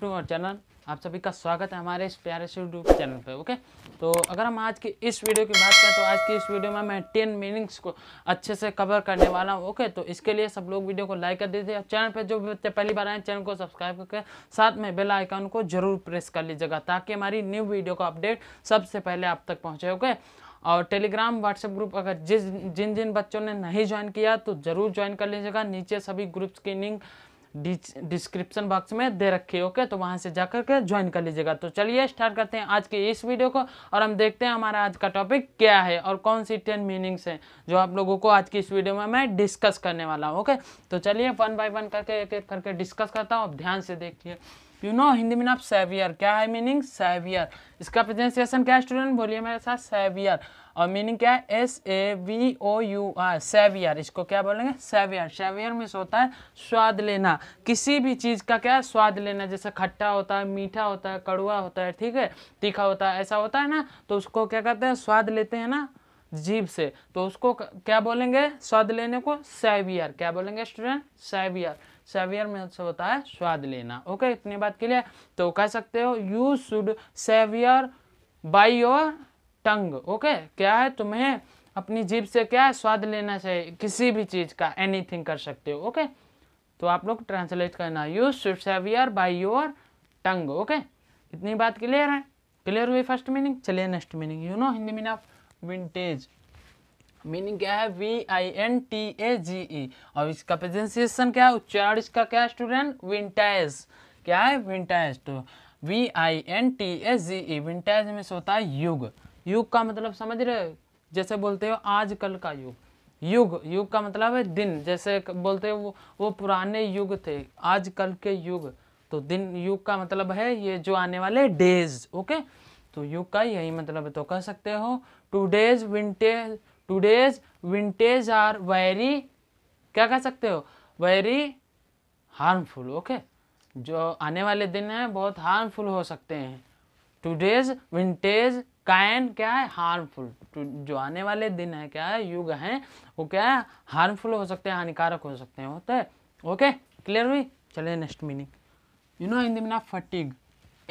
back to our channel आप सभी का स्वागत है हमारे इस प्यारे से यूट्यूब चैनल पे ओके तो अगर हम आज की इस वीडियो की बात करें तो आज की इस वीडियो में मैं टेन मीनिंग्स को अच्छे से कवर करने वाला हूँ ओके तो इसके लिए सब लोग वीडियो को लाइक कर दीजिए और चैनल पे जो भी बच्चे पहली बार आए चैनल को सब्सक्राइब करके साथ में बेल आइकन को जरूर प्रेस कर लीजिएगा ताकि हमारी न्यू वीडियो का अपडेट सबसे पहले आप तक पहुँचे ओके और टेलीग्राम व्हाट्सएप ग्रुप अगर जिस जिन जिन बच्चों ने नहीं ज्वाइन किया तो ज़रूर ज्वाइन कर लीजिएगा नीचे सभी ग्रुप्स की लिंक डिस्क्रिप्शन बॉक्स में दे रखी ओके तो वहाँ से जाकर के ज्वाइन कर लीजिएगा तो चलिए स्टार्ट करते हैं आज के इस वीडियो को और हम देखते हैं हमारा आज का टॉपिक क्या है और कौन सी टेन मीनिंग्स हैं जो आप लोगों को आज की इस वीडियो में मैं डिस्कस करने वाला हूँ ओके तो चलिए वन बाई वन करके एक एक करके डिस्कस करता हूँ ध्यान से देखिए यू नो हिंदी मीन आप सेवियर क्या है मीनिंग सेवियर इसका प्रेजेंसिएशन क्या है स्टूडेंट बोलिए मेरे साथ सेवियर और मीनिंग क्या है S A V O U R savour इसको क्या बोलेंगे सेवियर सेवियर मीन्स होता है स्वाद लेना किसी भी चीज़ का क्या है स्वाद लेना जैसे खट्टा होता है मीठा होता है कड़वा होता है ठीक है तीखा होता है ऐसा होता है ना तो उसको क्या कहते हैं स्वाद लेते हैं ना जीभ से तो उसको क्या बोलेंगे स्वाद लेने को सेवियर क्या बोलेंगे स्टूडेंट सेवियर सेवियर में से होता है स्वाद लेना ओके इतनी बात के लिए तो कह सकते हो you should savour by your tongue okay क्या है तुम्हें अपनी जीप से क्या है स्वाद लेना चाहिए किसी भी चीज़ का एनीथिंग कर सकते हो ओके तो आप लोग ट्रांसलेट करना you should savour by your tongue okay इतनी बात क्लियर है क्लियर हुई फर्स्ट मीनिंग चलिए next meaning you know Hindi mean of vintage meaning क्या है V I N T A G E और इसका प्रेजेंसिएशन क्या है उच्चारण इसका क्या है स्टूडेंट विंटाइज क्या है विंटाइज तो V I N T A G E vintage में से होता है युग युग का मतलब समझ रहे जैसे बोलते हो आजकल का युग युग युग का मतलब है दिन जैसे बोलते हो वो वो पुराने युग थे आजकल के युग तो दिन युग का मतलब है ये जो आने वाले डेज ओके तो युग का यही मतलब है तो कह सकते हो today's vintage today's vintage are very क्या कह सकते हो वेरी हार्मफुल ओके जो आने वाले दिन हैं बहुत हार्मफुल हो सकते हैं टूडेज विंटेज कायन क्या है हार्मफुल तो जो आने वाले दिन है क्या है युग है वो क्या है हार्मफुल हो सकते हैं हानिकारक हो सकते हैं होता है ओके क्लियर हुई चले next meaning you know Hindi में ना fatigue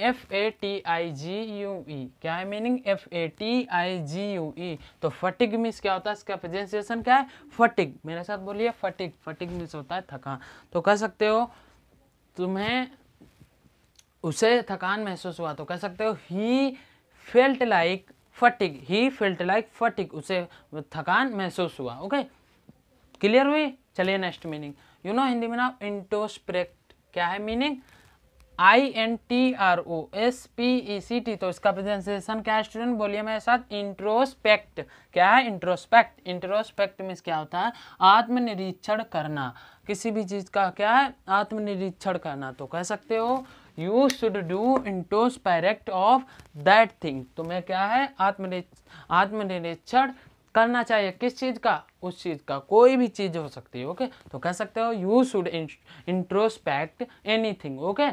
F A T I G U E क्या है meaning F A T I G U E तो फटिक मिस क्या होता है इसका प्रेजेंसिएशन क्या है फटिक मेरे साथ बोलिए फटिक फटिक मिस होता है थकान तो कह सकते हो तुम्हें उसे थकान महसूस हुआ तो कह सकते हो he felt like fatigue he felt like fatigue उसे थकान महसूस हुआ ओके क्लियर हुई चलिए next meaning you know Hindi में ना इंटोस्प्रेक्ट क्या है meaning I N T R O S P E C T तो इसका प्रेजेंटेशन क्या है स्टूडेंट बोलिए मेरे साथ इंट्रोस्पेक्ट क्या है इंट्रोस्पेक्ट इंट्रोस्पेक्ट मीन्स क्या होता है आत्मनिरीक्षण करना किसी भी चीज़ का क्या है आत्मनिरीक्षण करना तो कह सकते हो you should do introspect of that thing तुम्हें क्या है आत्मनिरीक्षण करना चाहिए किस चीज़ का उस चीज़ का कोई भी चीज़ हो सकती है ओके तो कह सकते हो you should introspect anything okay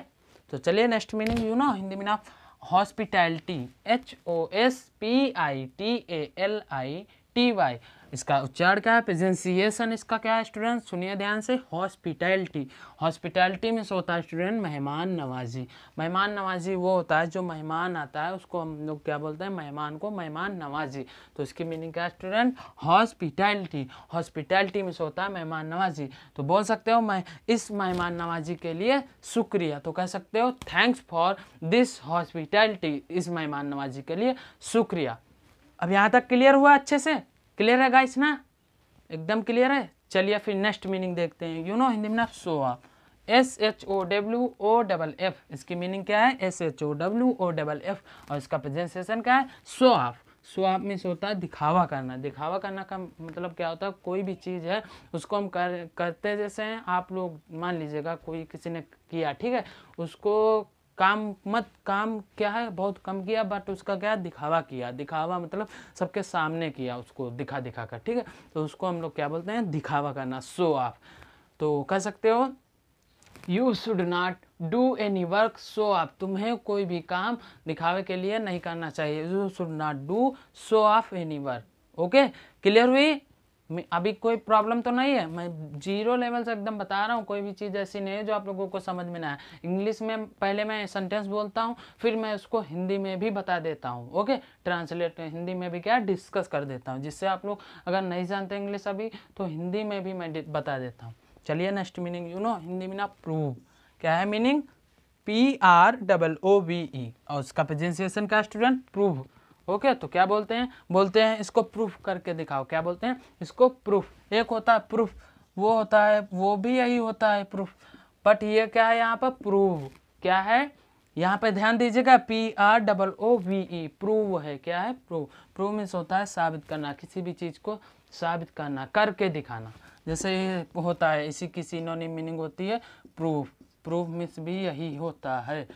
तो चलिए next meaning you know Hindi mean of hospitality H O S P I T A L I T Y इसका उच्चारण क्या है प्रेजेंसिएशन इसका क्या है स्टूडेंट सुनिए ध्यान से हॉस्पिटैलिटी हॉस्पिटैलिटी में होता है स्टूडेंट मेहमान नवाजी मेहमान नवाजी वो होता है जो मेहमान आता है उसको हम लोग क्या बोलते हैं मेहमान को मेहमान नवाजी तो इसकी मीनिंग क्या है स्टूडेंट हॉस्पिटैलिटी हॉस्पिटैलिटी में होता है मेहमान नवाजी तो बोल सकते हो मैं इस मेहमान नवाजी के लिए शुक्रिया तो कह सकते हो थैंक्स फॉर दिस हॉस्पिटैलिटी इस मेहमान नवाजी के लिए शुक्रिया अब यहाँ तक क्लियर हुआ अच्छे से क्लियर है गाइस ना एकदम क्लियर है चलिए फिर नेक्स्ट मीनिंग देखते हैं यू नो हिंदी में ना show S H O W O double F इसकी मीनिंग क्या है S H O W O double F और इसका प्रेजेंटेशन क्या है show off show off means होता है दिखावा करना दिखावा करना का मतलब क्या होता है कोई भी चीज़ है उसको हम कर करते जैसे आप लोग मान लीजिएगा कोई किसी ने किया ठीक है उसको काम मत काम क्या है बहुत कम किया बट उसका क्या दिखावा किया दिखावा मतलब सबके सामने किया उसको दिखा दिखा कर ठीक है तो उसको हम लोग क्या बोलते हैं दिखावा करना सो ऑफ तो कह सकते हो you should not do any work show off तुम्हें कोई भी काम दिखावे के लिए नहीं करना चाहिए you should not do show off any work okay clear हुई अभी कोई प्रॉब्लम तो नहीं है मैं जीरो लेवल से एकदम बता रहा हूँ कोई भी चीज़ ऐसी नहीं है जो आप लोगों को समझ में ना आए इंग्लिश में पहले मैं सेंटेंस बोलता हूँ फिर मैं उसको हिंदी में भी बता देता हूँ ओके ट्रांसलेट हिंदी में भी क्या डिस्कस कर देता हूँ जिससे आप लोग अगर नहीं जानते इंग्लिश अभी तो हिंदी में भी मैं बता देता हूँ चलिए next meaning you know Hindi में ना प्रूव क्या है meaning P R double O V E और उसका प्रेजेंसिएशन का स्टूडेंट प्रूव ओके तो क्या बोलते हैं बोलते हैं इसको प्रूफ करके दिखाओ क्या बोलते हैं इसको प्रूफ एक होता है प्रूफ वो होता है वो भी यही होता है प्रूफ बट ये क्या है यहाँ पर प्रूव क्या है यहाँ पे ध्यान दीजिएगा P R double O V E prove है क्या है प्रूव प्रूव मीन्स होता है साबित करना किसी भी चीज़ को साबित करना करके दिखाना जैसे होता है इसी किसी सीनोनिम मीनिंग होती है प्रूफ प्रूफ मीन्स भी यही होता है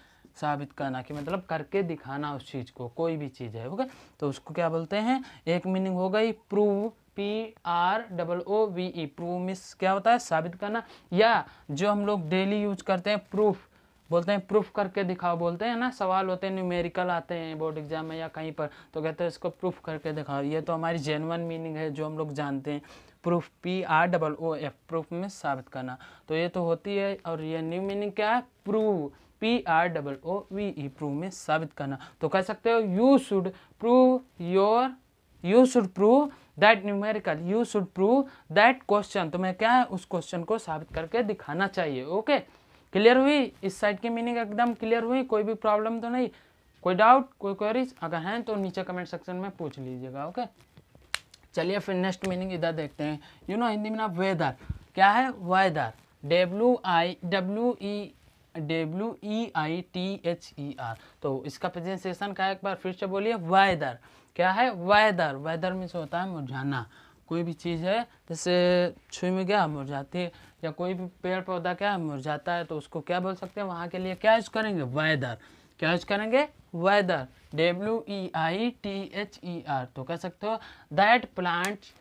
साबित करना कि मतलब करके दिखाना उस चीज़ को कोई भी चीज़ है ओके तो उसको क्या बोलते हैं एक मीनिंग हो गई prove P R double O V E prove means क्या होता है साबित करना या जो हम लोग डेली यूज करते हैं प्रूफ बोलते हैं प्रूफ करके दिखाओ बोलते हैं ना सवाल होते हैं न्यूमेरिकल आते हैं बोर्ड एग्जाम में या कहीं पर तो कहते हैं इसको प्रूफ करके दिखाओ ये तो हमारी जेनवन मीनिंग है जो हम लोग जानते हैं proof P R double O F proof में साबित करना तो ये तो होती है और ये न्यू मीनिंग क्या है prove P R double O V E prove में साबित करना तो कह सकते हो you should prove your you should prove that numerical you should prove that question तुम्हें क्या है उस क्वेश्चन को साबित करके दिखाना चाहिए ओके क्लियर हुई इस साइड की मीनिंग एकदम क्लियर हुई कोई भी प्रॉब्लम तो नहीं कोई डाउट कोई क्वेरीज अगर हैं तो नीचे कमेंट सेक्शन में पूछ लीजिएगा ओके चलिए फिर नेक्स्ट मीनिंग इधर देखते हैं यू नो हिंदी में ना वेदर क्या है weather W I W E W E I T H E R तो इसका प्रेजेंटेशन का एक बार फिर से बोलिए वायदर क्या है वायदर वायदर में से होता है मुरझाना कोई भी चीज़ है जैसे छुई में गया मुरझाती है या कोई भी पेड़ पौधा क्या है मुरझाता है तो उसको क्या बोल सकते हैं वहाँ के लिए क्या यूज करेंगे वायदर क्या यूज करेंगे wither W E I T H E R तो कह सकते हो that plants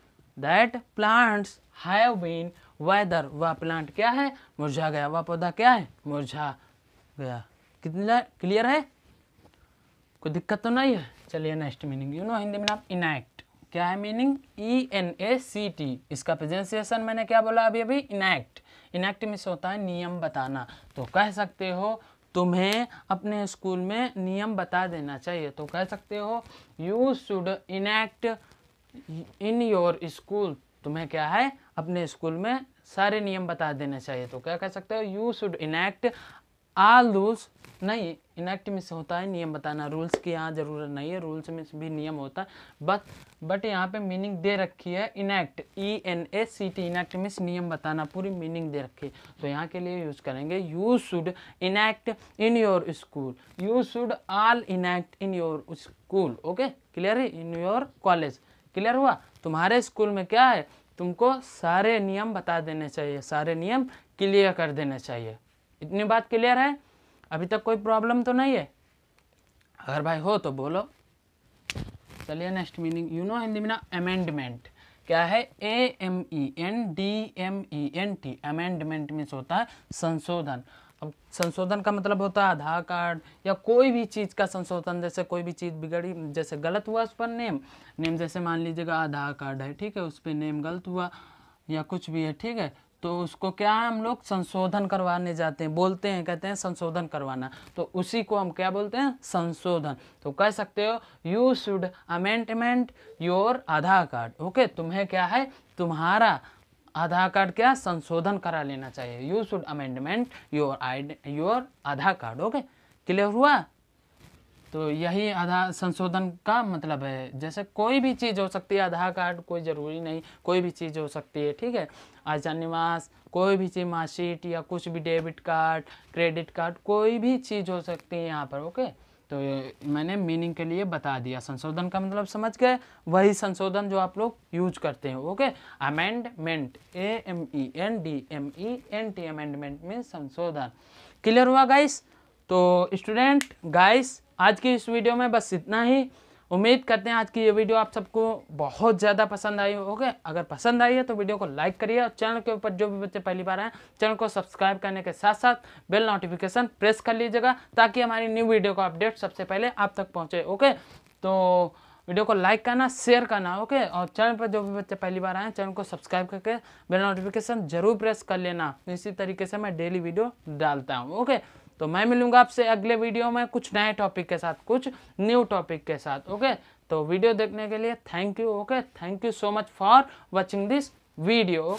that plants have been weather वह प्लांट क्या है मुरझा गया वह पौधा क्या है मुरझा गया कितना क्लियर है कोई दिक्कत तो नहीं है चलिए next meaning you know Hindi में नाम इनैक्ट क्या है meaning E N A C T इसका प्रेजेंसिएशन मैंने क्या बोला अभी अभी इनैक्ट इनैक्ट में से होता है नियम बताना तो कह सकते हो तुम्हें अपने स्कूल में नियम बता देना चाहिए तो कह सकते हो you should enact in your school तुम्हें क्या है अपने स्कूल में सारे नियम बता देने चाहिए तो क्या कह सकते हो you should enact all rules नहीं इनैक्ट मिस होता है नियम बताना रूल्स की यहाँ ज़रूरत नहीं है रूल्स में भी नियम होता है बट बट यहाँ पे मीनिंग दे रखी है enact E N A C T enact मिस नियम बताना पूरी मीनिंग दे रखी है तो यहाँ के लिए यूज़ करेंगे you should enact in your school you should all enact in your school okay clear है इन योर कॉलेज क्लियर हुआ तुम्हारे स्कूल में क्या है तुमको सारे नियम बता देने चाहिए सारे नियम क्लियर कर देने चाहिए इतनी बात क्लियर है अभी तक कोई प्रॉब्लम तो नहीं है अगर भाई हो तो बोलो चलिए next meaning you know Hindi में ना अमेंडमेंट क्या है A M E N D M E N T amendment means होता है संशोधन अब संशोधन का मतलब होता है आधार कार्ड या कोई भी चीज़ का संशोधन जैसे कोई भी चीज़ बिगड़ी जैसे गलत हुआ उस पर नेम नेम जैसे मान लीजिएगा आधार कार्ड है ठीक है उस पर नेम गलत हुआ या कुछ भी है ठीक है तो उसको क्या है हम लोग संशोधन करवाने जाते हैं बोलते हैं कहते हैं संशोधन करवाना तो उसी को हम क्या बोलते हैं संशोधन तो कह सकते हो you should amendment your Aadhaar card okay तुम्हें क्या है तुम्हारा आधार कार्ड क्या संशोधन करा लेना चाहिए you should amendment your I your Aadhaar card okay clear हुआ तो यही आधार संशोधन का मतलब है जैसे कोई भी चीज़ हो सकती है आधार कार्ड कोई ज़रूरी नहीं कोई भी चीज़ हो सकती है ठीक है आचार निवास कोई भी चीज़ मार्कशीट या कुछ भी डेबिट कार्ड क्रेडिट कार्ड कोई भी चीज़ हो सकती है यहाँ पर ओके तो मैंने मीनिंग के लिए बता दिया संशोधन का मतलब समझ गए वही संशोधन जो आप लोग यूज करते हैं okay amendment A M E N D M E N T amendment में संशोधन क्लियर हुआ गाइस तो स्टूडेंट गाइस आज की इस वीडियो में बस इतना ही उम्मीद करते हैं आज की ये वीडियो आप सबको बहुत ज़्यादा पसंद आई होगी अगर पसंद आई है तो वीडियो को लाइक करिए और चैनल के ऊपर जो भी बच्चे पहली बार आए चैनल को सब्सक्राइब करने के साथ साथ बेल नोटिफिकेशन प्रेस कर लीजिएगा ताकि हमारी न्यू वीडियो का अपडेट सबसे पहले आप तक पहुँचे ओके तो वीडियो को लाइक करना शेयर करना ओके और चैनल पर जो भी बच्चे पहली बार आए चैनल को सब्सक्राइब करके बेल नोटिफिकेशन जरूर प्रेस कर लेना तो इसी तरीके से मैं डेली वीडियो डालता हूँ ओके तो मैं मिलूंगा आपसे अगले वीडियो में कुछ नए टॉपिक के साथ कुछ न्यू टॉपिक के साथ ओके तो वीडियो देखने के लिए thank you okay thank you so much for watching this video